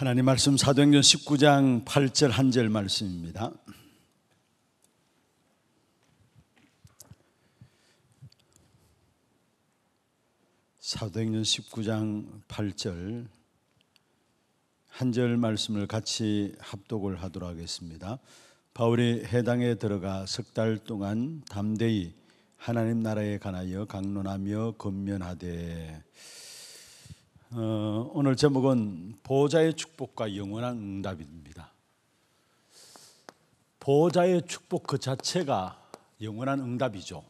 하나님 말씀 사도행전 19장 8절 한 절 말씀입니다. 사도행전 19장 8절 한 절 말씀을 같이 합독을 하도록 하겠습니다. 바울이 해당에 들어가 석 달 동안 담대히 하나님 나라에 관하여 강론하며 건면하되 어, 오늘 제목은 보호자의 축복과 영원한 응답입니다. 보호의 축복 그 자체가 영원한 응답이죠.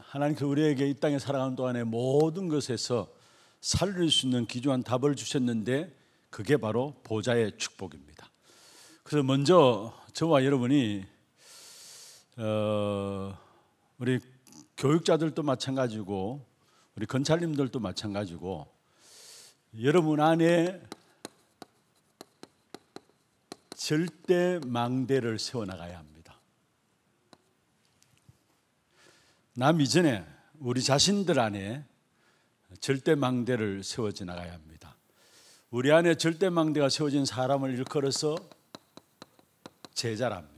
하나님께서 우리에게 이 땅에 살아가는 동안에 모든 것에서 살릴 수 있는 기조한 답을 주셨는데 그게 바로 보호의 축복입니다. 그래서 먼저 저와 여러분이 어, 우리 교육자들도 마찬가지고 우리 건찰님들도 마찬가지고 여러분 안에 절대 망대를 세워나가야 합니다. 남 이전에 우리 자신들 안에 절대 망대를 세워지 나가야 합니다. 우리 안에 절대 망대가 세워진 사람을 일컬어서 제자랍니다.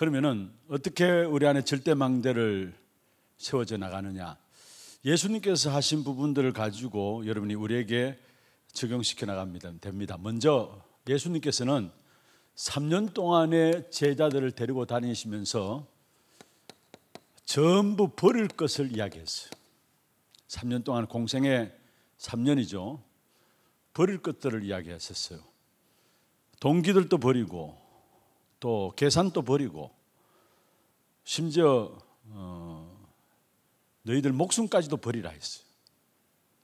그러면은 어떻게 우리 안에 절대망대를 세워져 나가느냐? 예수님께서 하신 부분들을 가지고 여러분이 우리에게 적용시켜 나갑니다. 됩니다. 먼저 예수님께서는 3년 동안의 제자들을 데리고 다니시면서 전부 버릴 것을 이야기했어요. 3년 동안 공생의 3년이죠. 버릴 것들을 이야기했었어요. 동기들도 버리고 또 계산도 버리고 심지어 어, 너희들 목숨까지도 버리라 했어요.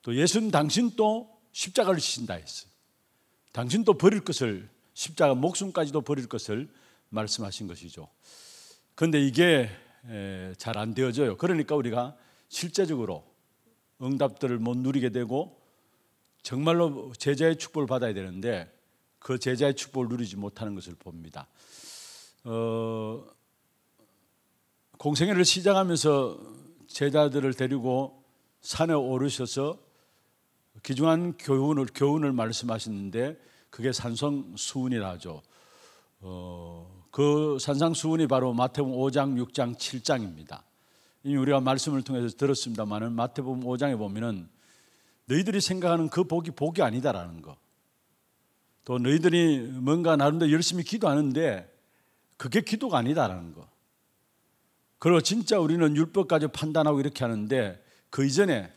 또 예수님 당신도 십자가를 지신다 했어요. 당신도 버릴 것을 십자가 목숨까지도 버릴 것을 말씀하신 것이죠. 그런데 이게 잘 안 되어져요. 그러니까 우리가 실제적으로 응답들을 못 누리게 되고 정말로 제자의 축복을 받아야 되는데 그 제자의 축복을 누리지 못하는 것을 봅니다. 어, 공생회를 시작하면서 제자들을 데리고 산에 오르셔서 귀중한 교훈을 교훈을 말씀하셨는데 그게 산성수훈이라 하죠. 어, 그 산상수훈이 바로 마태복음 5장, 6장, 7장입니다. 이미 우리가 말씀을 통해서 들었습니다만은 마태복음 5장에 보면은 너희들이 생각하는 그 복이 복이 아니다라는 거. 또 너희들이 뭔가 나름대로 열심히 기도하는데 그게 기도가 아니다라는 거. 그리고 진짜 우리는 율법까지 판단하고 이렇게 하는데 그 이전에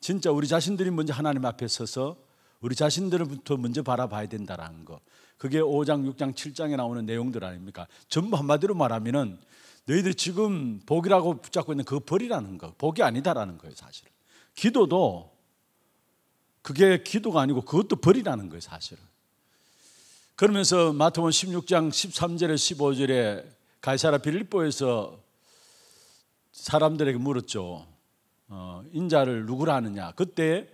진짜 우리 자신들이 먼저 하나님 앞에 서서 우리 자신들부터 먼저 바라봐야 된다라는 거. 그게 5장, 6장, 7장에 나오는 내용들 아닙니까? 전부 한마디로 말하면은 너희들 지금 복이라고 붙잡고 있는 그 벌이라는 거. 복이 아니다라는 거예요, 사실은. 기도도 그게 기도가 아니고 그것도 벌이라는 거예요, 사실은. 그러면서 마태복 16장 13절에 15절에 가이사라 빌리뽀에서 사람들에게 물었죠. 어, 인자를 누구라 하느냐. 그때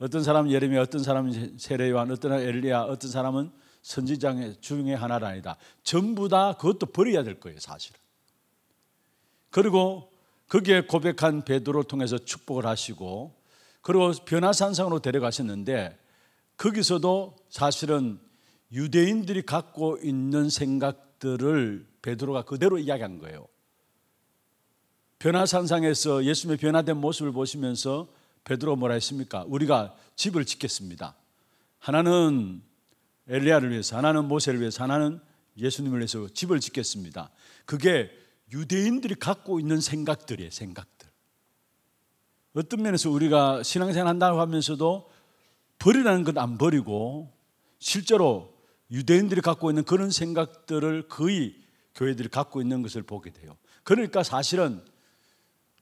어떤 사람은 예레미야, 어떤 사람은 세례요한, 어떤 사람은 엘리야, 어떤 사람은 선지장의 중에 하나라니다. 전부 다 그것도 버려야 될 거예요, 사실은. 그리고 거기에 고백한 베드로를 통해서 축복을 하시고 그리고 변화산상으로 데려가셨는데 거기서도 사실은 유대인들이 갖고 있는 생각들을 베드로가 그대로 이야기한 거예요. 변화산상에서 예수님의 변화된 모습을 보시면서 베드로 뭐라 했습니까? 우리가 집을 짓겠습니다. 하나는 엘리야를 위해서, 하나는 모세를 위해서, 하나는 예수님을 위해서 집을 짓겠습니다. 그게 유대인들이 갖고 있는 생각들이에요, 생각들. 어떤 면에서 우리가 신앙생활 한다고 하면서도 버리라는 건 안 버리고 실제로 유대인들이 갖고 있는 그런 생각들을 거의 교회들이 갖고 있는 것을 보게 돼요. 그러니까 사실은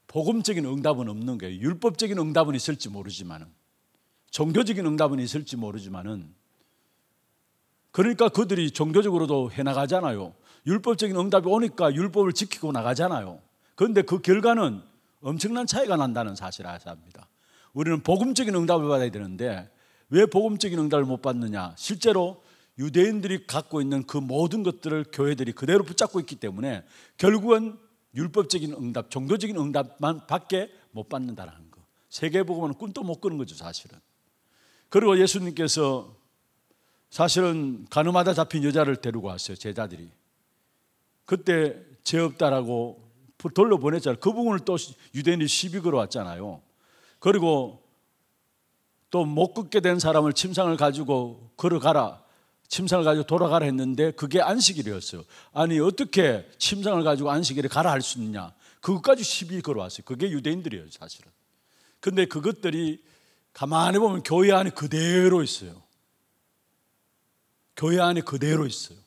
복음적인 응답은 없는 거예요. 율법적인 응답은 있을지 모르지만 종교적인 응답은 있을지 모르지만 그러니까 그들이 종교적으로도 해 나가잖아요. 율법적인 응답이 오니까 율법을 지키고 나가잖아요. 그런데 그 결과는 엄청난 차이가 난다는 사실을 아셔야 합니다. 우리는 복음적인 응답을 받아야 되는데 왜 복음적인 응답을 못 받느냐? 실제로 유대인들이 갖고 있는 그 모든 것들을 교회들이 그대로 붙잡고 있기 때문에 결국은 율법적인 응답, 종교적인 응답만 밖에 못 받는다라는 거. 세계복음은 꿈도 못 꾸는 거죠, 사실은. 그리고 예수님께서 사실은 가늠하다 잡힌 여자를 데리고 왔어요, 제자들이. 그때 죄 없다라고 돌로 보냈잖아요. 그 부분을 또 유대인이 시비 걸어왔잖아요. 그리고 또못 걷게 된 사람을 침상을 가지고 걸어가라. 침상을 가지고 돌아가라 했는데 그게 안식일이었어요. 아니 어떻게 침상을 가지고 안식일에 가라 할 수 있느냐? 그것까지 시비 걸어왔어요. 그게 유대인들이에요, 사실은. 근데 그것들이 가만히 보면 교회 안에 그대로 있어요. 교회 안에 그대로 있어요.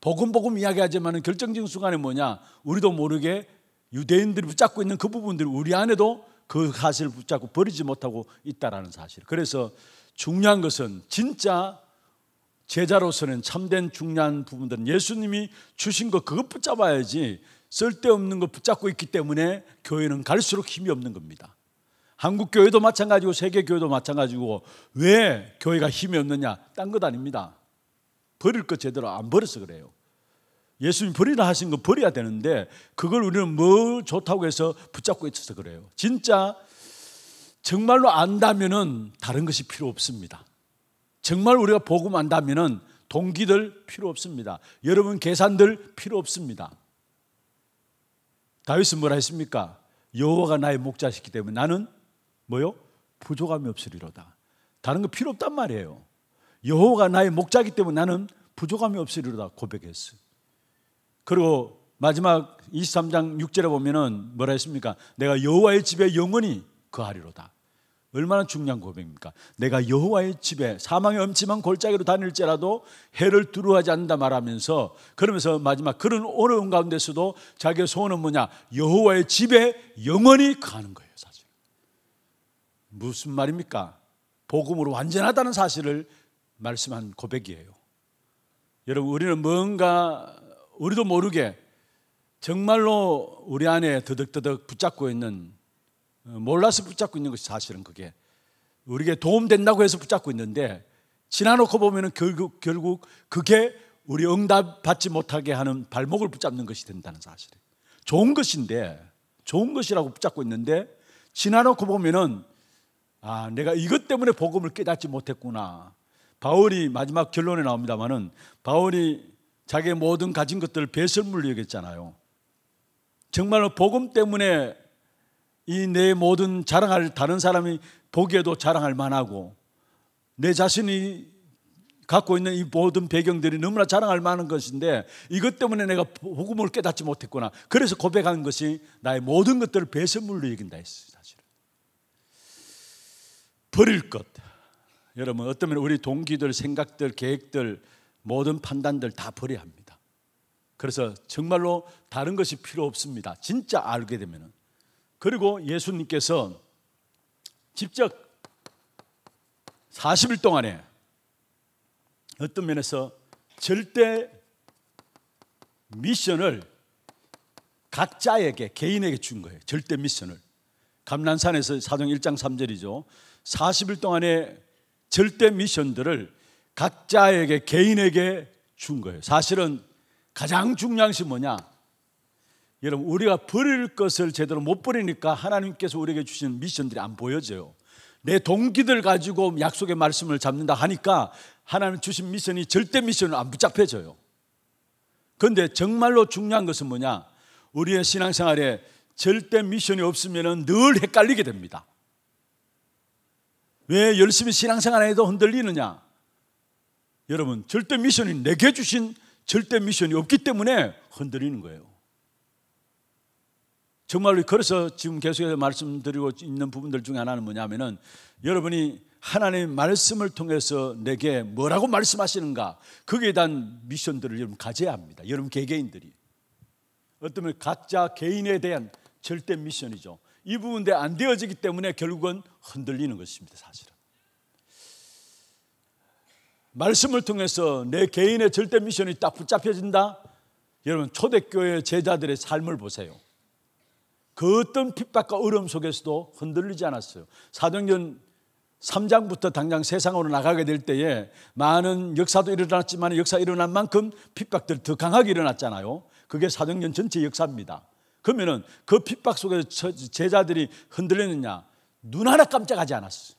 보금보금 이야기하지만 결정적인 순간에 뭐냐? 우리도 모르게 유대인들이 붙잡고 있는 그 부분들이 우리 안에도 그 사실을 붙잡고 버리지 못하고 있다라는 사실. 그래서 중요한 것은 진짜 제자로서는 참된 중요한 부분들은 예수님이 주신 것 그것 붙잡아야지 쓸데없는 것 붙잡고 있기 때문에 교회는 갈수록 힘이 없는 겁니다. 한국 교회도 마찬가지고 세계 교회도 마찬가지고 왜 교회가 힘이 없느냐? 딴 것 아닙니다. 버릴 것 제대로 안 버려서 그래요. 예수님 버리라 하신 거 버려야 되는데 그걸 우리는 뭐 좋다고 해서 붙잡고 있어서 그래요. 진짜 정말로 안다면은 다른 것이 필요 없습니다. 정말 우리가 복음 안다면은 동기들 필요 없습니다. 여러분 계산들 필요 없습니다. 다윗은 뭐라 했습니까? 여호와가 나의 목자시기 때문에 나는 뭐요? 부족함이 없으리로다. 다른 거 필요 없단 말이에요. 여호와가 나의 목자기 때문에 나는 부족함이 없으리로다 고백했어. 그리고 마지막 23장 6절에 보면은 뭐라 했습니까? 내가 여호와의 집에 영원히 거하리로다 얼마나 중요한 고백입니까? 내가 여호와의 집에 사망의 엄침한 골짜기로 다닐지라도 해를 두려하지 않는다 말하면서 그러면서 마지막 그런 어려운 가운데서도 자기의 소원은 뭐냐? 여호와의 집에 영원히 가는 거예요, 사실. 무슨 말입니까? 복음으로 완전하다는 사실을 말씀한 고백이에요. 여러분, 우리는 뭔가 우리도 모르게 정말로 우리 안에 더덕더덕 붙잡고 있는 어, 몰라서 붙잡고 있는 것이 사실은 그게 우리에게 도움된다고 해서 붙잡고 있는데 지나놓고 보면 결국, 결국 그게 우리 응답 받지 못하게 하는 발목을 붙잡는 것이 된다는 사실이에요. 좋은 것인데, 좋은 것이라고 붙잡고 있는데, 지나놓고 보면은, 아, 내가 이것 때문에 복음을 깨닫지 못했구나. 바울이 마지막 결론에 나옵니다만은, 바울이 자기의 모든 가진 것들을 배설물로 여겼잖아요. 정말로 복음 때문에 이내 모든 자랑할 다른 사람이 보기에도 자랑할 만하고 내 자신이 갖고 있는 이 모든 배경들이 너무나 자랑할 만한 것인데 이것 때문에 내가 복음을 깨닫지 못했구나. 그래서 고백한 것이 나의 모든 것들을 배선물로이긴다 했어요. 사실은 버릴 것. 여러분 어쩌면 우리 동기들, 생각들, 계획들 모든 판단들 다 버려야 합니다. 그래서 정말로 다른 것이 필요 없습니다. 진짜 알게 되면은 그리고 예수님께서 직접 40일 동안에 어떤 면에서 절대 미션을 각자에게 개인에게 준 거예요. 절대 미션을. 감난산에서 사정 1장 3절이죠. 40일 동안의 절대 미션들을 각자에게 개인에게 준 거예요. 사실은 가장 중요한 것이 뭐냐? 여러분 우리가 버릴 것을 제대로 못 버리니까 하나님께서 우리에게 주신 미션들이 안 보여져요. 내 동기들 가지고 약속의 말씀을 잡는다 하니까 하나님 주신 미션이 절대 미션을 안 붙잡혀져요. 그런데 정말로 중요한 것은 뭐냐? 우리의 신앙생활에 절대 미션이 없으면 늘 헷갈리게 됩니다. 왜 열심히 신앙생활 해도 흔들리느냐? 여러분, 절대 미션이 내게 주신 절대 미션이 없기 때문에 흔들리는 거예요. 정말로 그래서 지금 계속해서 말씀드리고 있는 부분들 중에 하나는 뭐냐면은 여러분이 하나님의 말씀을 통해서 내게 뭐라고 말씀하시는가 거기에 대한 미션들을 여러분 가져야 합니다. 여러분 개개인들이 어쩌 각자 개인에 대한 절대 미션이죠. 이 부분에 안 되어지기 때문에 결국은 흔들리는 것입니다. 사실은 말씀을 통해서 내 개인의 절대 미션이 딱 붙잡혀진다. 여러분 초대교회 제자들의 삶을 보세요. 그 어떤 핍박과 어려움 속에서도 흔들리지 않았어요. 사도행전 3장부터 당장 세상으로 나가게 될 때에 많은 역사도 일어났지만 역사 일어난 만큼 핍박들 더 강하게 일어났잖아요. 그게 사도행전 전체 역사입니다. 그러면은 그 핍박 속에서 제자들이 흔들리느냐? 눈 하나 깜짝하지 않았어요.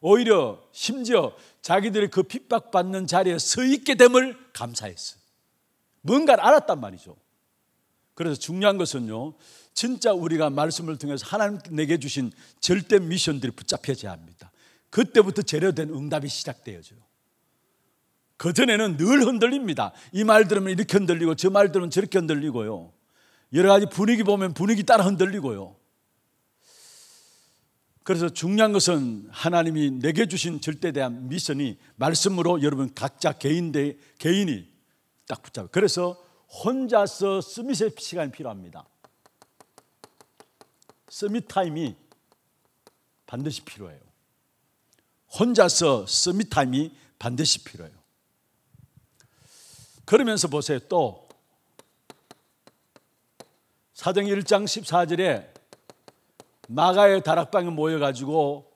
오히려 심지어 자기들이 그 핍박받는 자리에 서 있게 됨을 감사했어요. 뭔가를 알았단 말이죠. 그래서 중요한 것은요. 진짜 우리가 말씀을 통해서 하나님 내게 주신 절대 미션들이 붙잡혀져야 합니다. 그때부터 제대된 응답이 시작되어져요. 그전에는 늘 흔들립니다. 이 말 들으면 이렇게 흔들리고 저 말 들으면 저렇게 흔들리고요. 여러 가지 분위기 보면 분위기 따라 흔들리고요. 그래서 중요한 것은 하나님이 내게 주신 절대 대한 미션이 말씀으로 여러분 각자 개인 대, 개인이 딱 붙잡아요. 그래서 혼자서 스밋의 시간이 필요합니다. 스밋 타임이 반드시 필요해요. 혼자서 스밋 타임이 반드시 필요해요. 그러면서 보세요. 또 사정 1장 14절에 마가의 다락방에 모여가지고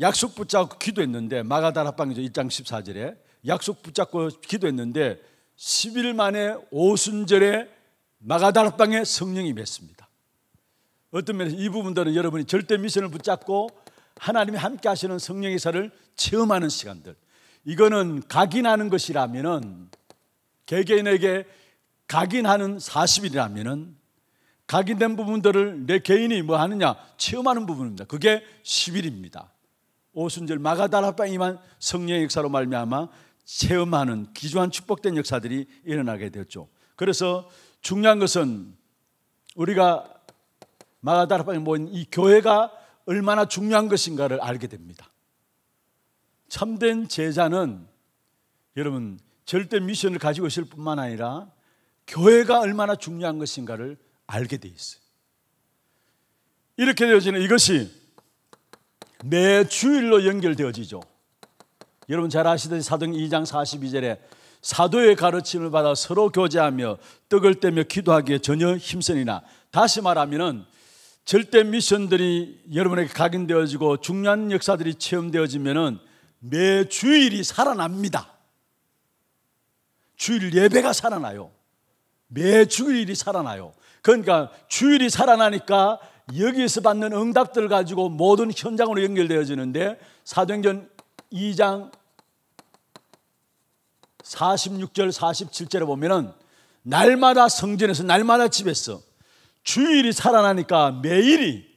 약속 붙잡고 기도했는데 마가 다락방이죠. 1장 14절에 약속 붙잡고 기도했는데 10일 만에 오순절에 마가다락 방에 성령이 맺습니다. 어떤 면에서 이 부분들은 여러분이 절대 미션을 붙잡고 하나님이 함께 하시는 성령의 사를 체험하는 시간들. 이거는 각인하는 것이라면은 개개인에게 각인하는 40일이라면은 각인된 부분들을 내 개인이 뭐 하느냐 체험하는 부분입니다. 그게 10일입니다. 오순절 마가다락방이만 성령의 역사로 말미암아 체험하는 기조한 축복된 역사들이 일어나게 되었죠. 그래서 중요한 것은 우리가 마가다라방에 모인 이 교회가 얼마나 중요한 것인가를 알게 됩니다. 참된 제자는 여러분 절대 미션을 가지고 있을 뿐만 아니라 교회가 얼마나 중요한 것인가를 알게 돼 있어요. 이렇게 되어지는 이것이 매 주일로 연결되어지죠. 여러분 잘 아시듯이 사등 2장 42절에 사도의 가르침을 받아 서로 교제하며 떡을 떼며 기도하기에 전혀 힘선이나 다시 말하면 절대 미션들이 여러분에게 각인되어지고 중요한 역사들이 체험되어지면매 주일이 살아납니다. 주일 예배가 살아나요. 매 주일이 살아나요. 그러니까 주일이 살아나니까 여기에서 받는 응답들 가지고 모든 현장으로 연결되어지는데 사도행전 2장 46절 47절에 보면은 날마다 성전에서 날마다 집에서 주일이 살아나니까 매일이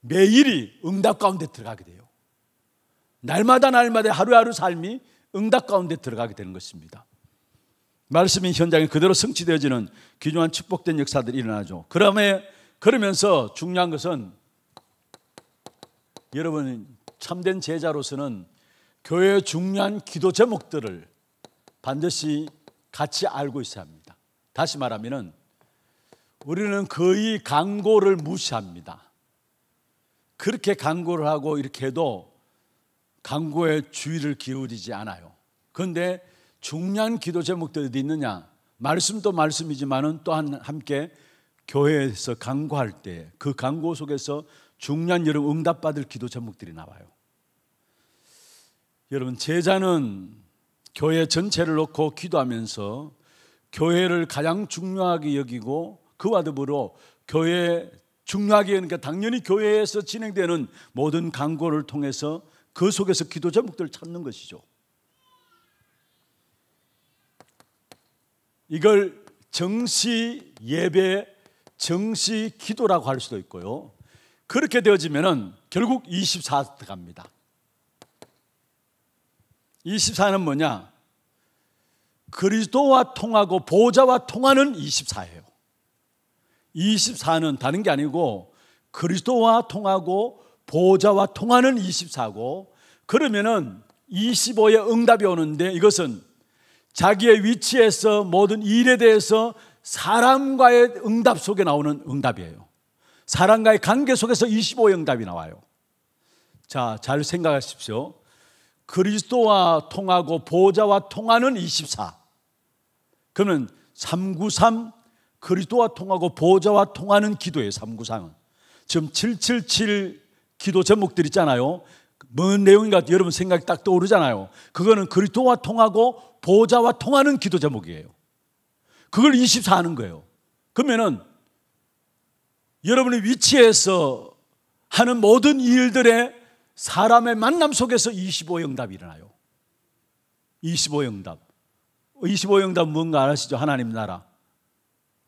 매일이 응답 가운데 들어가게 돼요. 날마다 날마다 하루하루 삶이 응답 가운데 들어가게 되는 것입니다. 말씀이 현장에 그대로 성취되어지는 귀중한 축복된 역사들이 일어나죠. 그러면 그러면서 중요한 것은 여러분 참된 제자로서는 교회의 중요한 기도 제목들을 반드시 같이 알고 있어야 합니다. 다시 말하면 우리는 거의 강고를 무시합니다. 그렇게 강고를 하고 이렇게 해도 강고에 주의를 기울이지 않아요. 그런데 중요한 기도 제목들이 어디 있느냐? 말씀도 말씀이지만 또한 함께 교회에서 강구할 때 그 강구 속에서 중년 여러분 응답받을 기도 제목들이 나와요. 여러분 제자는 교회 전체를 놓고 기도하면서 교회를 가장 중요하게 여기고 그와 더불어 교회 중요하게 여기니 당연히 교회에서 진행되는 모든 광고를 통해서 그 속에서 기도 제목들을 찾는 것이죠. 이걸 정시 예배, 정시 기도라고 할 수도 있고요. 그렇게 되어지면은 결국 24 들어갑니다. 24는 뭐냐? 그리스도와 통하고 보좌와 통하는 24예요. 24는 다른 게 아니고 그리스도와 통하고 보좌와 통하는 24고 그러면은 25의 응답이 오는데 이것은 자기의 위치에서 모든 일에 대해서 사람과의 응답 속에 나오는 응답이에요. 사랑과의 관계 속에서 25영답이 나와요. 자, 잘 생각하십시오. 그리스도와 통하고 보호자와 통하는 24. 그러면 393 그리스도와 통하고 보호자와 통하는 기도예요. 393은. 지금 777 기도 제목들 있잖아요. 뭔 내용인가 여러분 생각이 딱 떠오르잖아요. 그거는 그리스도와 통하고 보호자와 통하는 기도 제목이에요. 그걸 24 하는 거예요. 그러면은 여러분의 위치에서 하는 모든 일들에 사람의 만남 속에서 25영답이 일어나요. 25영답. 25영답 뭔가 아시죠? 하나님 나라.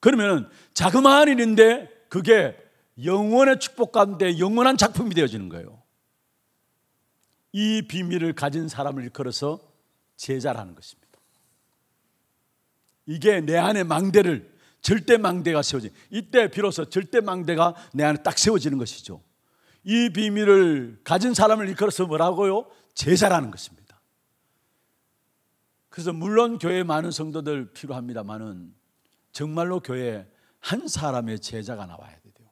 그러면 자그마한 일인데 그게 영원의 축복 가운데 영원한 작품이 되어지는 거예요. 이 비밀을 가진 사람을 일컬어서 제자라는 것입니다. 이게 내 안의 망대를 절대 망대가 세워진 이때 비로소 절대 망대가 내 안에 딱 세워지는 것이죠. 이 비밀을 가진 사람을 일컬어서 뭐라고요? 제자라는 것입니다. 그래서 물론 교회 많은 성도들 필요합니다만은 정말로 교회 한 사람의 제자가 나와야 돼요.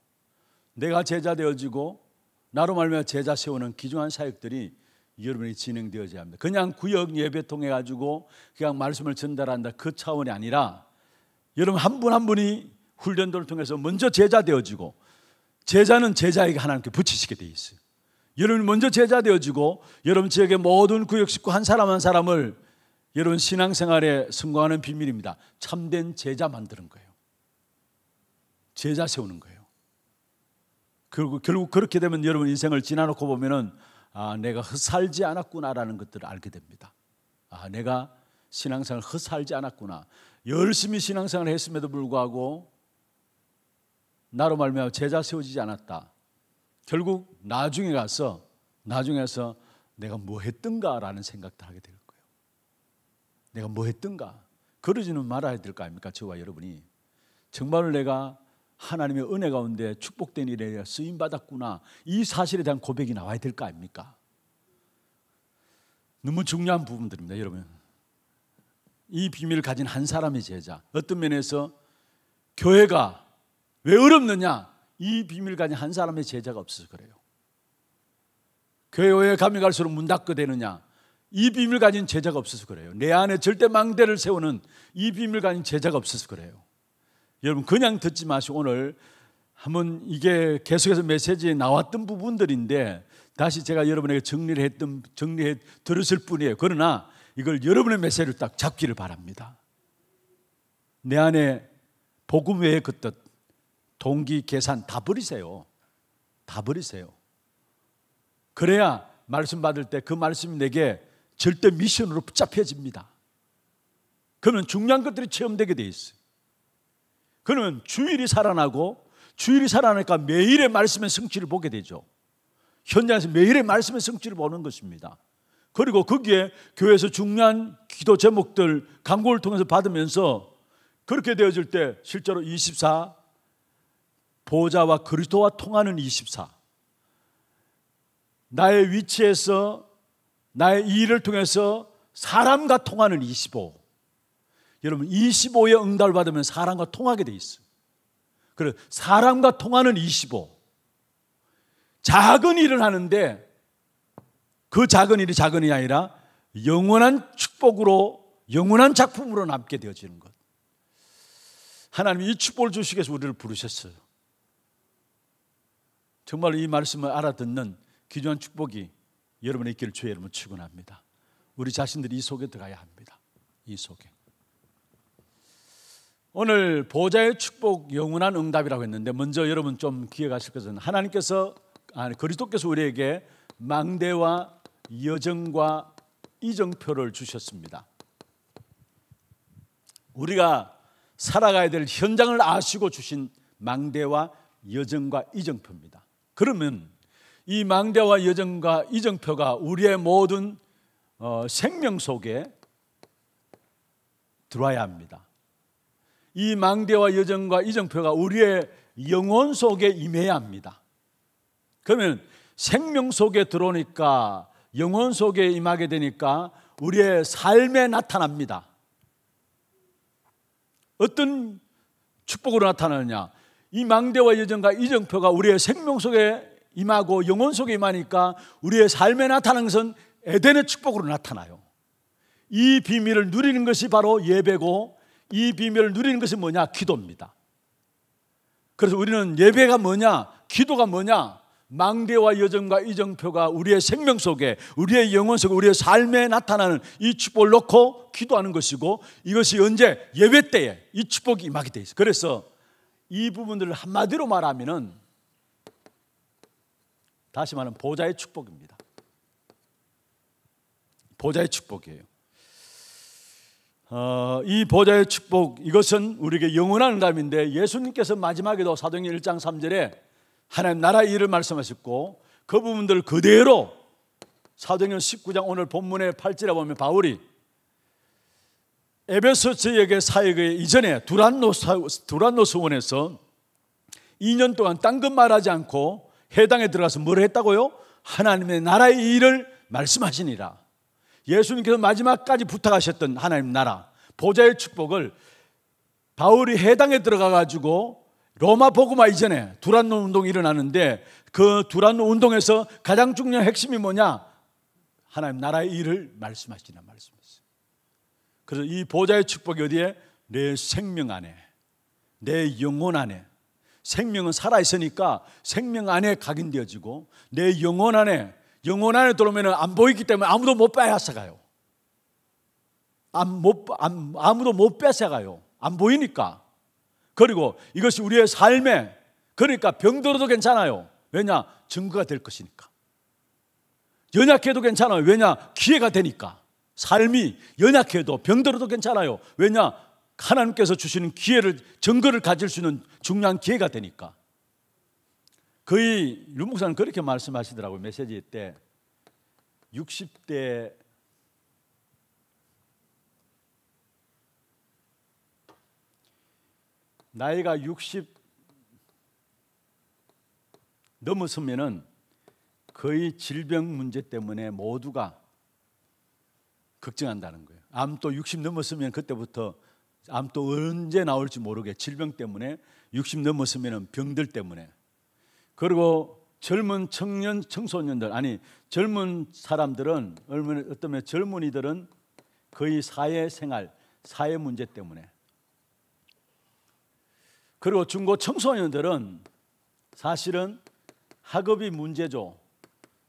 내가 제자 되어지고 나로 말미 제자 세우는 기중한 사역들이 여러분이 진행되어져야 합니다. 그냥 구역 예배 통해 가지고 그냥 말씀을 전달한다 그 차원이 아니라 여러분 한 분한 한 분이 훈련도를 통해서 먼저 제자 되어지고 제자는 제자에게 하나님께 붙이시게 돼 있어요. 여러분 먼저 제자 되어지고 여러분 지역의 모든 구역 식구 한 사람 한 사람을 여러분 신앙생활에 성공하는 비밀입니다. 참된 제자 만드는 거예요. 제자 세우는 거예요. 결국, 결국 그렇게 되면 여러분 인생을 지나놓고 보면은 아, 내가 헛살지 않았구나라는 것들을 알게 됩니다. 아, 내가 신앙생활 헛살지 않았구나. 열심히 신앙생활을 했음에도 불구하고 나로 말미암아 제자 세워지지 않았다. 결국 나중에 가서 나중에 서 내가 뭐 했던가라는 생각도 하게 될 거예요. 내가 뭐 했던가 그러지는 말아야 될 거 아닙니까? 저와 여러분이 정말 로 내가 하나님의 은혜 가운데 축복된 일에 쓰임 받았구나 이 사실에 대한 고백이 나와야 될 거 아닙니까? 너무 중요한 부분들입니다, 여러분. 이 비밀을 가진 한 사람의 제자. 어떤 면에서 교회가 왜 어렵느냐? 이 비밀을 가진 한 사람의 제자가 없어서 그래요. 교회 에 가면 갈수록 문 닫게 되느냐? 이 비밀 을 가진 제자가 없어서 그래요. 내 안에 절대 망대를 세우는 이 비밀 을 가진 제자가 없어서 그래요. 여러분 그냥 듣지 마시고 오늘 한번 이게 계속해서 메시지에 나왔던 부분들인데 다시 제가 여러분에게 정리를 했던 정리해 들었을 뿐이에요. 그러나 이걸 여러분의 메시지를 딱 잡기를 바랍니다. 내 안에 복음 외에 그 뜻, 동기, 계산 다 버리세요. 다 버리세요. 그래야 말씀 받을 때 그 말씀이 내게 절대 미션으로 붙잡혀집니다. 그러면 중요한 것들이 체험되게 돼 있어요. 그러면 주일이 살아나고 주일이 살아나니까 매일의 말씀의 성취를 보게 되죠. 현장에서 매일의 말씀의 성취를 보는 것입니다. 그리고 거기에 교회에서 중요한 기도 제목들 광고를 통해서 받으면서 그렇게 되어질 때 실제로 24 보좌와 그리스도와 통하는 24 나의 위치에서 나의 일을 통해서 사람과 통하는 25 여러분 25의 응답을 받으면 사람과 통하게 돼 있어요. 그래 사람과 통하는 25 작은 일을 하는데 그 작은 일이 작은 일이 아니라 영원한 축복으로 영원한 작품으로 남게 되어지는 것. 하나님이 이 축복을 주시기 위해서 우리를 부르셨어요. 정말 이 말씀을 알아듣는 귀중한 축복이 여러분의 있기 주의 이름으로 축원합니다. 우리 자신들이 이 속에 들어가야 합니다. 이 속에. 오늘 보좌의 축복 영원한 응답이라고 했는데 먼저 여러분 좀 기억하실 것은 하나님께서 아니 그리스도께서 우리에게 망대와 여정과 이정표를 주셨습니다. 우리가 살아가야 될 현장을 아시고 주신 망대와 여정과 이정표입니다. 그러면 이 망대와 여정과 이정표가 우리의 모든 어, 생명 속에 들어와야 합니다. 이 망대와 여정과 이정표가 우리의 영혼 속에 임해야 합니다. 그러면 생명 속에 들어오니까 영혼 속에 임하게 되니까 우리의 삶에 나타납니다. 어떤 축복으로 나타나느냐? 이 망대와 여정과 이정표가 우리의 생명 속에 임하고 영혼 속에 임하니까 우리의 삶에 나타나는 것은 에덴의 축복으로 나타나요. 이 비밀을 누리는 것이 바로 예배고 이 비밀을 누리는 것이 뭐냐? 기도입니다. 그래서 우리는 예배가 뭐냐? 기도가 뭐냐? 망대와 여정과 이정표가 우리의 생명 속에 우리의 영혼 속에 우리의 삶에 나타나는 이 축복을 놓고 기도하는 것이고 이것이 언제 예배 때에 이 축복이 임하게 돼 있어요. 그래서 이 부분들을 한마디로 말하면은 다시 말하면 보좌의 축복입니다. 보좌의 축복이에요. 어, 이 보좌의 축복 이것은 우리에게 영원한 은감인데 예수님께서 마지막에도 사도행전 1장 3절에 하나님 나라 의 일을 말씀하셨고 그 부분들 그대로 사도행전 19장 오늘 본문의 8절에 보면 바울이 에베소 지역의 사역의 이전에 두란노스, 두 원에서 2년 동안 딴 것 말하지 않고 해당에 들어가서 뭘 했다고요? 하나님의 나라의 일을 말씀하시니라. 예수님께서 마지막까지 부탁하셨던 하나님 나라, 보좌의 축복을 바울이 해당에 들어가 가지고 로마 복음마 이전에 두란노 운동이 일어나는데 그 두란노 운동에서 가장 중요한 핵심이 뭐냐? 하나님 나라의 일을 말씀하시는 말씀이었요 그래서 이 보좌의 축복이 어디에? 내 생명 안에, 내 영혼 안에. 생명은 살아있으니까 생명 안에 각인되어지고 내 영혼 안에, 영혼 안에 들어오면 안 보이기 때문에 아무도 못 빼앗아가요. 안, 못, 안, 아무도 못 뺏어가요. 안 보이니까. 그리고 이것이 우리의 삶에 그러니까 병들어도 괜찮아요. 왜냐? 증거가 될 것이니까. 연약해도 괜찮아요. 왜냐? 기회가 되니까. 삶이 연약해도 병들어도 괜찮아요. 왜냐? 하나님께서 주시는 기회를 증거를 가질 수 있는 중요한 기회가 되니까. 거의 윤목사는 그렇게 말씀하시더라고요. 메시지 때 60대 나이가 60 넘어서면은 거의 질병 문제 때문에 모두가 걱정한다는 거예요. 암도 60 넘었으면 그때부터 암도 언제 나올지 모르게 질병 때문에 60 넘었으면 병들 때문에 그리고 젊은 청년 청소년들 아니 젊은 사람들은 어떤 젊은이들은 거의 사회생활 사회 문제 때문에 그리고 중고 청소년들은 사실은 학업이 문제죠.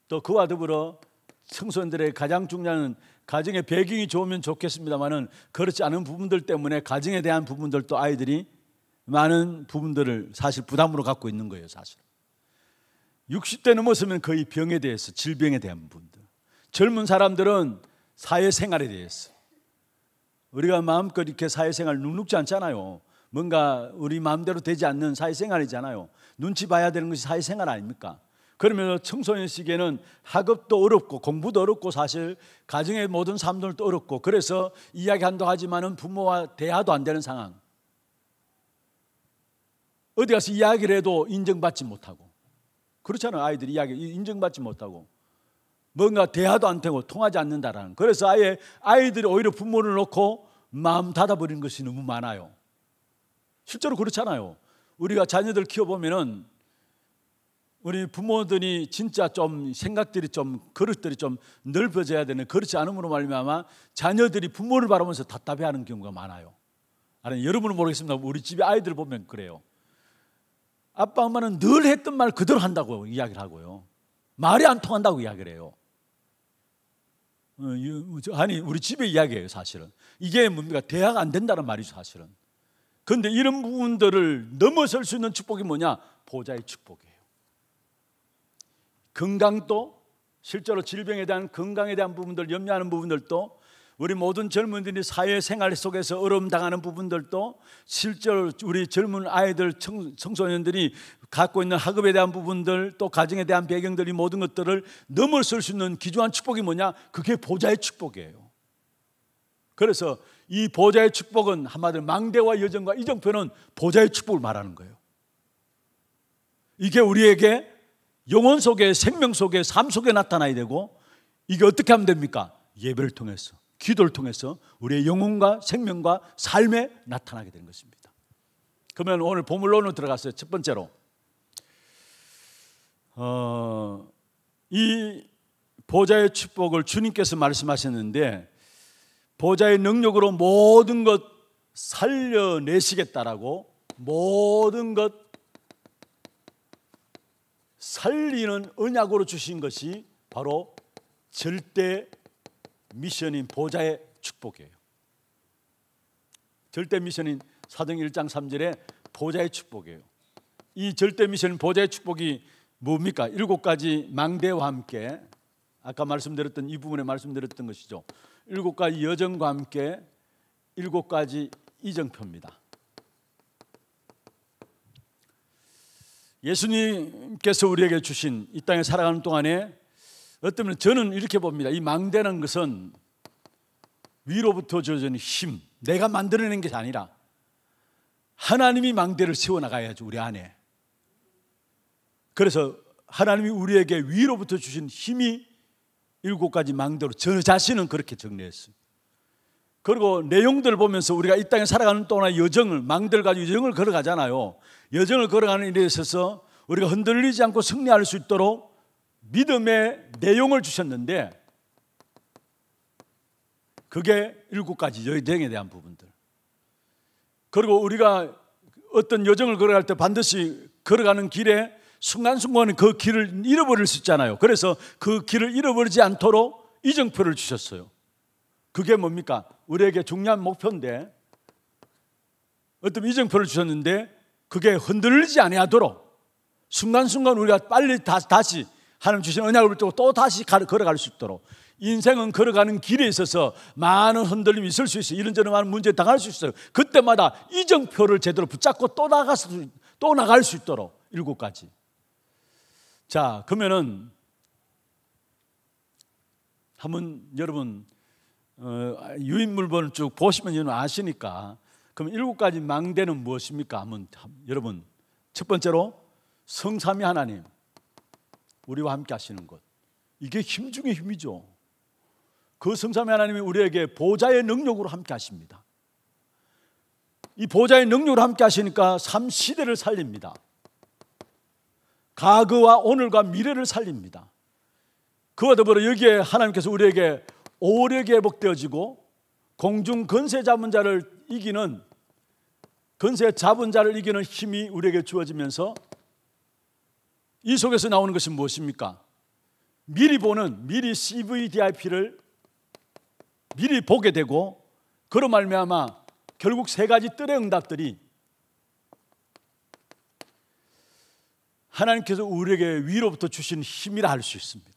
또 그와 더불어 청소년들의 가장 중요한 가정의 배경이 좋으면 좋겠습니다만은 그렇지 않은 부분들 때문에 가정에 대한 부분들도 아이들이 많은 부분들을 사실 부담으로 갖고 있는 거예요, 사실. 60대 넘어서면 거의 병에 대해서 질병에 대한 부분들. 젊은 사람들은 사회생활에 대해서 우리가 마음껏 이렇게 사회생활 눅눅지 않잖아요. 뭔가 우리 마음대로 되지 않는 사회생활이잖아요. 눈치 봐야 되는 것이 사회생활 아닙니까? 그러면 청소년 시기에는 학업도 어렵고 공부도 어렵고 사실 가정의 모든 삶들도 어렵고 그래서 이야기한다 하지만은 부모와 대화도 안 되는 상황. 어디 가서 이야기를 해도 인정받지 못하고 그렇잖아요 아이들이 이야기 인정받지 못하고 뭔가 대화도 안 되고 통하지 않는다라는 그래서 아예 아이들이 오히려 부모를 놓고 마음 닫아버리는 것이 너무 많아요 실제로 그렇잖아요. 우리가 자녀들 키워보면은 우리 부모들이 진짜 좀 생각들이 좀 그릇들이 좀 넓어져야 되는 그렇지 않음으로 말미암아 자녀들이 부모를 바라면서 답답해하는 경우가 많아요. 아니 여러분은 모르겠습니다. 우리 집에 아이들 보면 그래요. 아빠 엄마는 늘 했던 말 그대로 한다고 이야기를 하고요. 말이 안 통한다고 이야기를 해요. 어, 아니 우리 집의 이야기예요 사실은. 이게 뭡니까 대학 안 된다는 말이죠 사실은. 그런데 이런 부분들을 넘어설 수 있는 축복이 뭐냐? 보좌의 축복이에요. 건강도 실제로 질병에 대한 건강에 대한 부분들 염려하는 부분들도 우리 모든 젊은들이 사회생활 속에서 어려움 당하는 부분들도 실제로 우리 젊은 아이들 청, 청소년들이 갖고 있는 학업에 대한 부분들 또 가정에 대한 배경들이 모든 것들을 넘어설 수 있는 기조한 축복이 뭐냐? 그게 보좌의 축복이에요. 그래서 이 보좌의 축복은 한마디로 망대와 여정과 이정표는 보좌의 축복을 말하는 거예요. 이게 우리에게 영혼 속에 생명 속에 삶 속에 나타나야 되고 이게 어떻게 하면 됩니까? 예배를 통해서 기도를 통해서 우리의 영혼과 생명과 삶에 나타나게 되는 것입니다. 그러면 오늘 보물론으로 들어갔어요. 첫 번째로 어, 이 보좌의 축복을 주님께서 말씀하셨는데 보좌의 능력으로 모든 것 살려내시겠다라고 모든 것 살리는 언약으로 주신 것이 바로 절대 미션인 보좌의 축복이에요. 절대 미션인 사정 1장 3절에 보좌의 축복이에요. 이 절대 미션 보좌의 축복이 뭡니까? 일곱 가지 망대와 함께 아까 말씀드렸던 이 부분에 말씀드렸던 것이죠. 일곱 가지 여정과 함께 일곱 가지 이정표입니다. 예수님께서 우리에게 주신 이 땅에 살아가는 동안에 어쩌면 저는 이렇게 봅니다. 이 망대는 것은 위로부터 주어지 힘, 내가 만들어낸 것 아니라 하나님이 망대를 세워나가야죠, 우리 안에. 그래서 하나님이 우리에게 위로부터 주신 힘이 일곱 가지 망대로 저 자신은 그렇게 정리했어요. 그리고 내용들을 보면서 우리가 이 땅에 살아가는 동안 여정을 망대를 가지고 여정을 걸어가잖아요. 여정을 걸어가는 일에 있어서 우리가 흔들리지 않고 승리할 수 있도록 믿음의 내용을 주셨는데 그게 일곱 가지 여정에 대한 부분들. 그리고 우리가 어떤 여정을 걸어갈 때 반드시 걸어가는 길에 순간순간 그 길을 잃어버릴 수 있잖아요. 그래서 그 길을 잃어버리지 않도록 이정표를 주셨어요. 그게 뭡니까? 우리에게 중요한 목표인데 어떤 이정표를 주셨는데 그게 흔들리지 아니하도록 순간순간 우리가 빨리 다, 다시 하나님 주신 언약을 붙들고 또 다시 걸어갈 수 있도록 인생은 걸어가는 길에 있어서 많은 흔들림이 있을 수 있어요. 이런저런 많은 문제 당할 수 있어요. 그때마다 이정표를 제대로 붙잡고 또 나가서 또 나갈 수 있도록 일곱 가지. 자, 그러면은 한번 여러분 어, 유인물본을 쭉 보시면 여러분 아시니까 그럼 일곱 가지 망대는 무엇입니까? 한번 여러분 첫 번째로 성삼위 하나님 우리와 함께 하시는 것 이게 힘 중의 힘이죠. 그 성삼위 하나님이 우리에게 보좌의 능력으로 함께 하십니다. 이 보좌의 능력으로 함께 하시니까 삼 시대를 살립니다. 과거와 오늘과 미래를 살립니다. 그와 더불어 여기에 하나님께서 우리에게 오력이 회복되어지고 공중 건세 잡은 자를 이기는 건세 잡은 자를 이기는 힘이 우리에게 주어지면서 이 속에서 나오는 것이 무엇입니까? 미리 보는 미리 CVDIP를 미리 보게 되고 그런 말미암아 결국 세 가지 뜰의 응답들이 하나님께서 우리에게 위로부터 주신 힘이라 할 수 있습니다.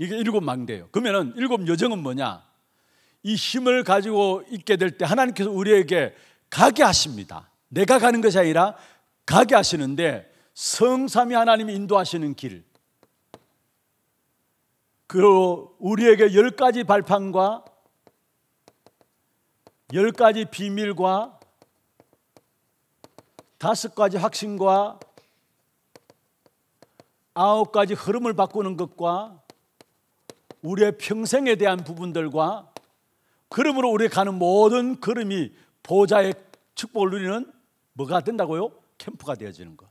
이게 일곱 망대예요. 그러면은 일곱 여정은 뭐냐? 이 힘을 가지고 있게 될 때 하나님께서 우리에게 가게 하십니다. 내가 가는 것이 아니라 가게 하시는데 성삼위 하나님이 인도하시는 길. 그 우리에게 열 가지 발판과 열 가지 비밀과 다섯 가지 확신과 아홉 가지 흐름을 바꾸는 것과 우리의 평생에 대한 부분들과 그러므로 우리 가는 모든 걸음이 보좌의 축복을 누리는 뭐가 된다고요? 캠프가 되어지는 것.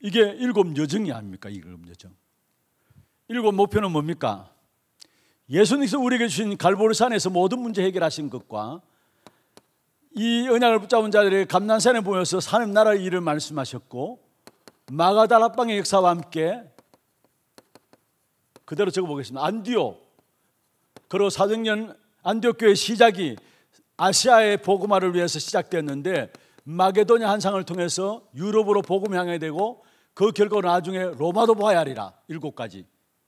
이게 일곱 여정이 아닙니까? 일곱 여정. 일곱 목표는 뭡니까? 예수님께서 우리에게 주신 갈보리산에서 모든 문제 해결하신 것과 이 언약을 붙잡은 자들이 감난산에 모여서 하나 나라의 일을 말씀하셨고 마가다락방의 역사와 함께 그대로 적어보겠습니다. 안디오 그리고 사정년 안디옥 교회 시작이 아시아의 복음화를 위해서 시작됐는데 마게도냐 한상을 통해서 유럽으로 복음 향해 되고 그 결과 나중에 로마도 봐야 하리라 일곱 가지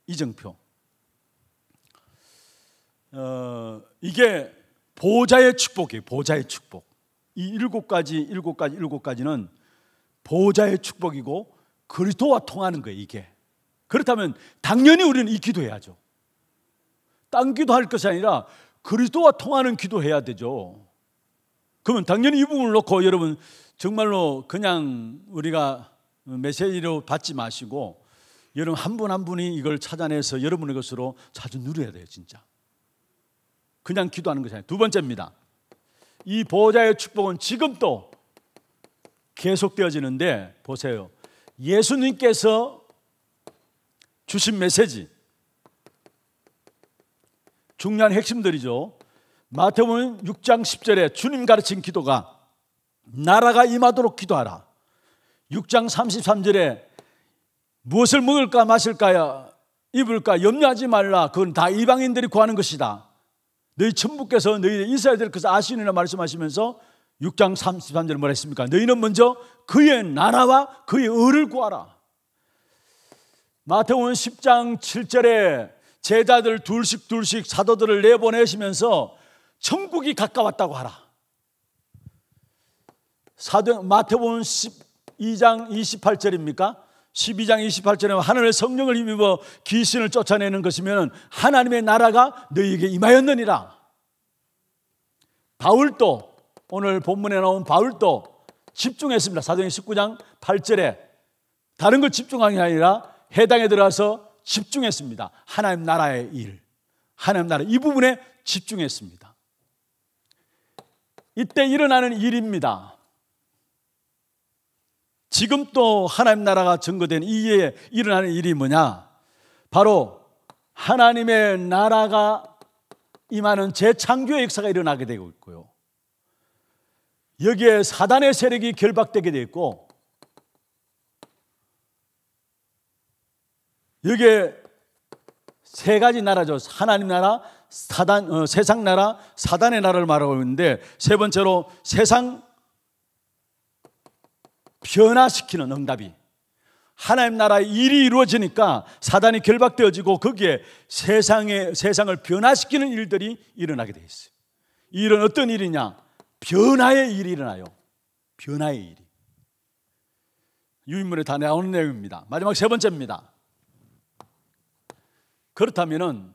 이정표 어, 이게 보자의 축복이에요. 보자의 축복. 이 일곱 가지, 일곱 가지, 일곱 가지는 보자의 축복이고 그리스도와 통하는 거예요, 이게. 그렇다면 당연히 우리는 이 기도해야죠. 딴 기도할 것이 아니라 그리스도와 통하는 기도해야 되죠. 그러면 당연히 이 부분을 놓고 여러분 정말로 그냥 우리가 메시지로 받지 마시고 여러분 한 분한 한 분이 이걸 찾아내서 여러분의 것으로 자주 누려야 돼요, 진짜. 그냥 기도하는 것이 아니라 두 번째입니다. 이 보좌의 축복은 지금도 계속되어지는데 보세요. 예수님께서 주신 메시지 중요한 핵심들이죠. 마태복음 6장 10절에 주님 가르친 기도가 나라가 임하도록 기도하라. 6장 33절에 무엇을 먹을까 마실까 입을까 염려하지 말라. 그건 다 이방인들이 구하는 것이다. 너희 천부께서 너희 이인사엘을 그래서 아시느라 말씀하시면서 6장 33절 뭐라 했습니까? 너희는 먼저 그의 나라와 그의 의를 구하라. 마태오 10장 7절에 제자들 둘씩 둘씩 사도들을 내보내시면서 천국이 가까웠다고 하라. 사도 마태복음 12장 28절입니까? 12장 28절에 하늘의 성령을 힘입어 귀신을 쫓아내는 것이면 하나님의 나라가 너희에게 임하였느니라. 바울도 오늘 본문에 나온 바울도 집중했습니다. 사도행 19장 8절에 다른 걸 집중하는 게 아니라 해당에 들어와서 집중했습니다. 하나님 나라의 일, 하나님 나라 이 부분에 집중했습니다. 이때 일어나는 일입니다. 지금 또 하나님 나라가 증거된 이에 일어나는 일이 뭐냐? 바로 하나님의 나라가 임하는 재창조의 역사가 일어나게 되고 있고요. 여기에 사단의 세력이 결박되게 되어 있고 여기에 세 가지 나라죠. 하나님 나라, 사단, 어, 세상 나라, 사단의 나라를 말하고 있는데 세 번째로 세상 변화시키는 응답이 하나님 나라의 일이 이루어지니까 사단이 결박되어지고 거기에 세상에 세상을 변화시키는 일들이 일어나게 돼 있어요. 이 일은 어떤 일이냐? 변화의 일이 일어나요. 변화의 일이. 유인물에 다 나오는 내용입니다. 마지막 세 번째입니다. 그렇다면은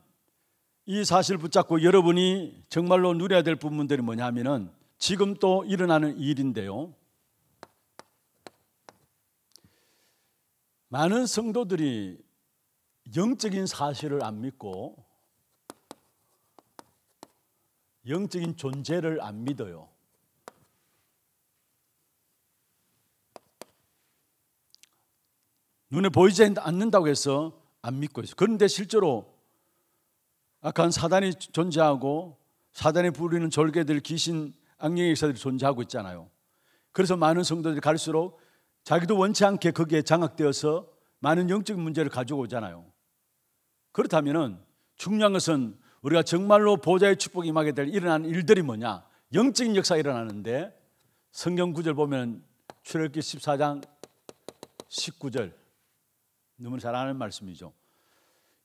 이 사실 붙잡고 여러분이 정말로 누려야 될 부분들이 뭐냐면은 지금 또 일어나는 일인데요. 많은 성도들이 영적인 사실을 안 믿고 영적인 존재를 안 믿어요. 눈에 보이지 않는다고 해서 안 믿고 있어요. 그런데 실제로 악한 사단이 존재하고 사단이 부리는 졸개들 귀신, 악령의 역사들이 존재하고 있잖아요. 그래서 많은 성도들이 갈수록 자기도 원치 않게 거기에 장악되어서 많은 영적인 문제를 가지고 오잖아요. 그렇다면은 중요한 것은 우리가 정말로 보좌의 축복이 임하게 될 일어나는 일들이 뭐냐? 영적인 역사가 일어나는데 성경 구절 보면 출애굽기 14장 19절 너무 잘 아는 말씀이죠.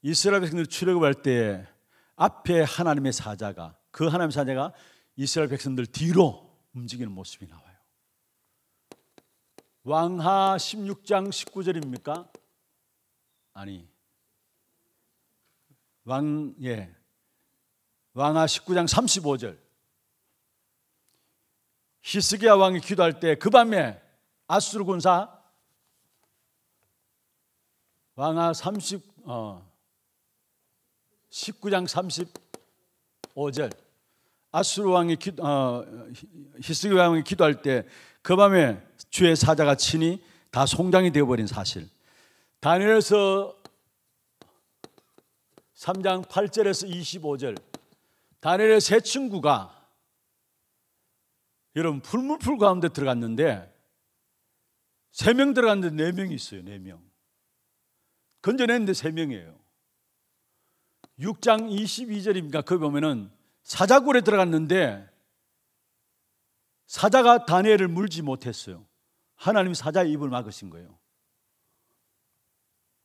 이스라엘 백성들 출애굽할 때 앞에 하나님의 사자가 그 하나님의 사자가 이스라엘 백성들 뒤로 움직이는 모습이 나와요. 왕하 16장 19절입니까? 아니. 왕 예. 왕하 19장 35절. 히스기야 왕이 기도할 때 그 밤에 아수르 군사 왕하 30 어, 19장 35절 아수르 왕이 기, 어, 히스기 왕이 기도할 때그 밤에 주의 사자가 치니 다 송장이 되어버린 사실. 다니엘서 3장 8절에서 25절. 다니엘의 세 친구가 여러분 풀물풀 가운데 들어갔는데 세 명 들어갔는데 네 명이 있어요. 네 명. 건져냈는데 세 명이에요. 6장 22절입니까? 거기 보면은 사자굴에 들어갔는데 사자가 다니엘을 물지 못했어요. 하나님 사자의 입을 막으신 거예요.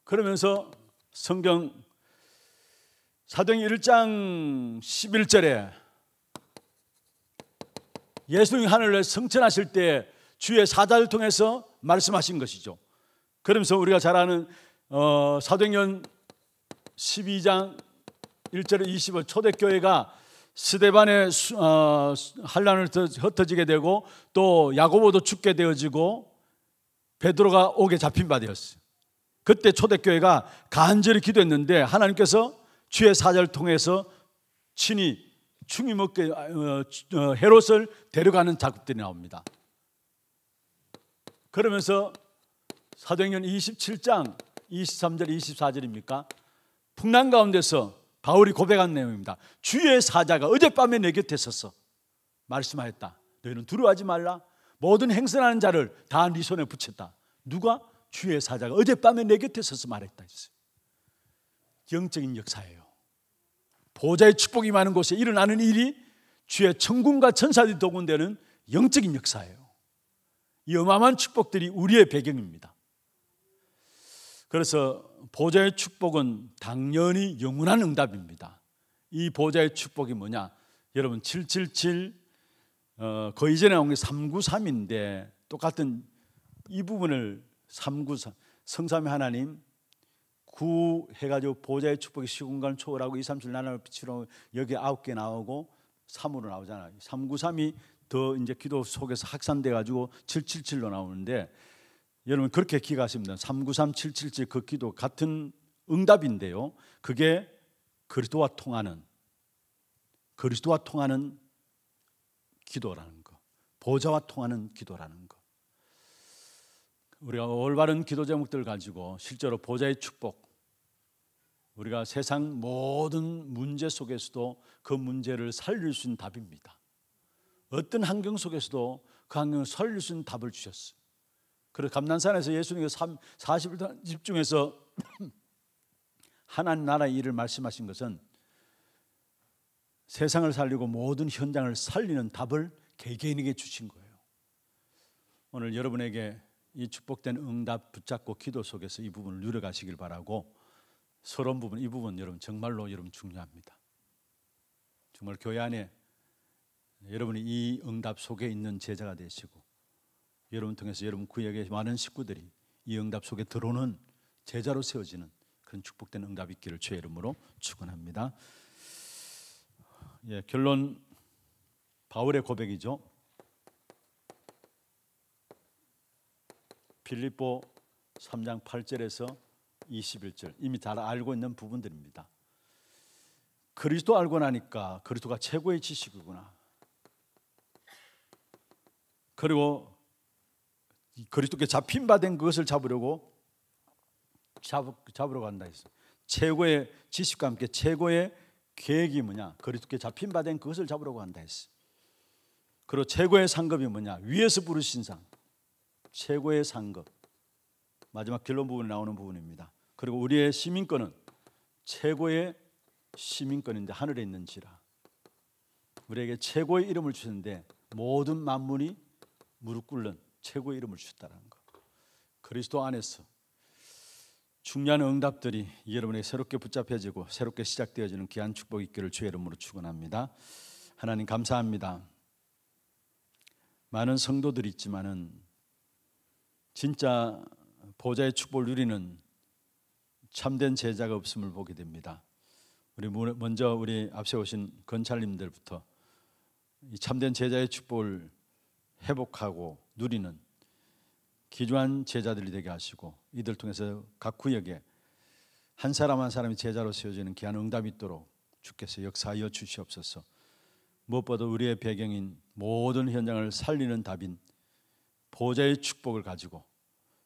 그러면서 성경 사도행 1장 11절에 예수님이 하늘에 성천하실 때 주의 사자를 통해서 말씀하신 것이죠. 그러면서 우리가 잘 아는 어, 사도행 12장 1절에 2 5 초대교회가 스데반의 어, 한란을 흩어지게 되고 또 야고보도 죽게 되어지고 베드로가 옥에 잡힌 바 되었어요. 그때 초대교회가 간절히 기도했는데 하나님께서 주의 사자를 통해서 친히 충이 먹게 어, 어, 헤롯을 데려가는 작업들이 나옵니다. 그러면서 사도행전 27장 23절 24절입니까? 풍랑 가운데서 바울이 고백한 내용입니다. 주의 사자가 어젯밤에 내 곁에 섰어. 말씀하였다. 너희는 두려워하지 말라. 모든 행선하는 자를 다 네 손에 붙였다. 누가? 주의 사자가 어젯밤에 내 곁에 서서 말했다. 했어요. 영적인 역사예요. 보좌의 축복이 많은 곳에 일어나는 일이 주의 천군과 천사들이 동원되는 영적인 역사예요. 이 어마어마한 축복들이 우리의 배경입니다. 그래서 보좌의 축복은 당연히 영원한 응답입니다. 이 보좌의 축복이 뭐냐? 여러분 777 어, 그 이전에 온 게 393인데 똑같은 이 부분을 393 성삼위 하나님 구 해가지고 보좌의 축복이 시공간 초월하고 2, 3, 7, 나나로 빛으로 여기 아홉 개 나오고 3으로 나오잖아요. 393이 더 이제 기도 속에서 확산돼 가지고 777로 나오는데 여러분 그렇게 기가하시면 39377지 그 기도 같은 응답인데요. 그게 그리스도와 통하는 그리스도와 통하는 기도라는 거. 보좌와 통하는 기도라는 거. 우리가 올바른 기도 제목들 가지고 실제로 보좌의 축복 우리가 세상 모든 문제 속에서도 그 문제를 살릴 수 있는 답입니다. 어떤 환경 속에서도 그 환경을 살릴 수 있는 답을 주셨어요. 그리고 감난산에서 예수님께서 40일 동안 집중해서 하나님 나라의 일을 말씀하신 것은 세상을 살리고 모든 현장을 살리는 답을 개개인에게 주신 거예요. 오늘 여러분에게 이 축복된 응답 붙잡고 기도 속에서 이 부분을 누려가시길 바라고 서론 부분 이 부분 여러분 정말로 여러분 중요합니다. 정말 교회 안에 여러분이 이 응답 속에 있는 제자가 되시고 여러분 통해서 여러분 구역의 많은 식구들이 이 응답 속에 들어오는 제자로 세워지는 그런 축복된 응답 있기를 주의 이름으로 축원합니다. 예, 결론 바울의 고백이죠. 빌립보 3장 8절에서 21절 이미 잘 알고 있는 부분들입니다. 그리스도 알고 나니까 그리스도가 최고의 지식이구나. 그리고 그리스도께 잡힌 바 된 그것을 잡으려고 잡, 잡으러 간다 했어 최고의 지식과 함께 최고의 계획이 뭐냐? 그리스도께 잡힌 바 된 그것을 잡으러간다했어 그리고 최고의 상급이 뭐냐? 위에서 부르신 상. 최고의 상급. 마지막 결론 부분에 나오는 부분입니다. 그리고 우리의 시민권은 최고의 시민권인데 하늘에 있는지라. 우리에게 최고의 이름을 주는데 모든 만물이 무릎 꿇는 최고의 이름을 주셨다는 것. 그리스도 안에서 중요한 응답들이 여러분에게 새롭게 붙잡혀지고 새롭게 시작되어지는 귀한 축복 있기를 주의 이름으로 축원합니다. 하나님 감사합니다. 많은 성도들이 있지만은 진짜 보좌의 축복을 누리는 참된 제자가 없음을 보게 됩니다. 우리 먼저 우리 앞세 오신 권찰님들부터 이 참된 제자의 축복을 회복하고 누리는 기조한 제자들이 되게 하시고 이들 통해서 각 구역에 한 사람 한 사람이 제자로 세워지는 귀한 응답이 있도록 주께서 역사하여 주시옵소서. 무엇보다 우리의 배경인 모든 현장을 살리는 답인 보좌의 축복을 가지고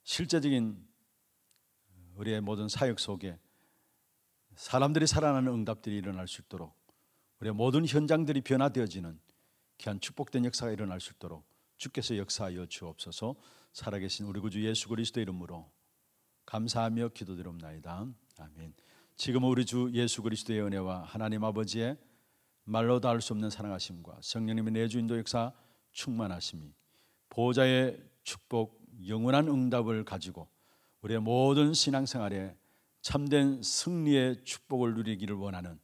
실제적인 우리의 모든 사역 속에 사람들이 살아나는 응답들이 일어날 수 있도록 우리의 모든 현장들이 변화되어지는 귀한 축복된 역사가 일어날 수 있도록 주께서 역사하여 주옵소서 살아계신 우리 구주 예수 그리스도 이름으로 감사하며 기도드립옵나이다 아멘. 지금 우리 주 예수 그리스도의 은혜와 하나님 아버지의 말로 다할수 없는 사랑하심과 성령님의 내주인도 역사 충만하심이 보호자의 축복 영원한 응답을 가지고 우리의 모든 신앙생활에 참된 승리의 축복을 누리기를 원하는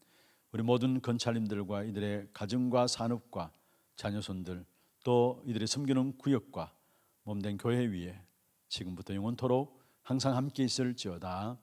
우리 모든 건찰님들과 이들의 가정과 산업과 자녀손들 또 이들이 섬기는 구역과 몸된 교회 위에 지금부터 영원토록 항상 함께 있을지어다.